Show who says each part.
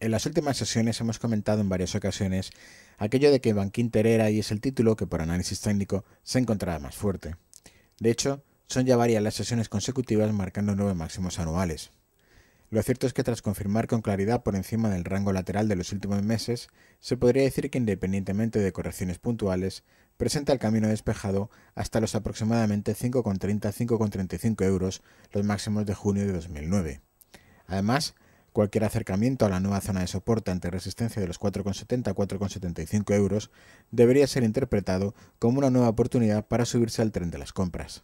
Speaker 1: En las últimas sesiones hemos comentado en varias ocasiones aquello de que Bankinter era y es el título que por análisis técnico se encontraba más fuerte. De hecho, son ya varias las sesiones consecutivas marcando nueve máximos anuales. Lo cierto es que tras confirmar con claridad por encima del rango lateral de los últimos meses, se podría decir que independientemente de correcciones puntuales, presenta el camino despejado hasta los aproximadamente 5,30-5,35 euros, los máximos de junio de 2009. Además, Cualquier acercamiento a la nueva zona de soporte ante resistencia de los 4,70 a 4,75 euros debería ser interpretado como una nueva oportunidad para subirse al tren de las compras.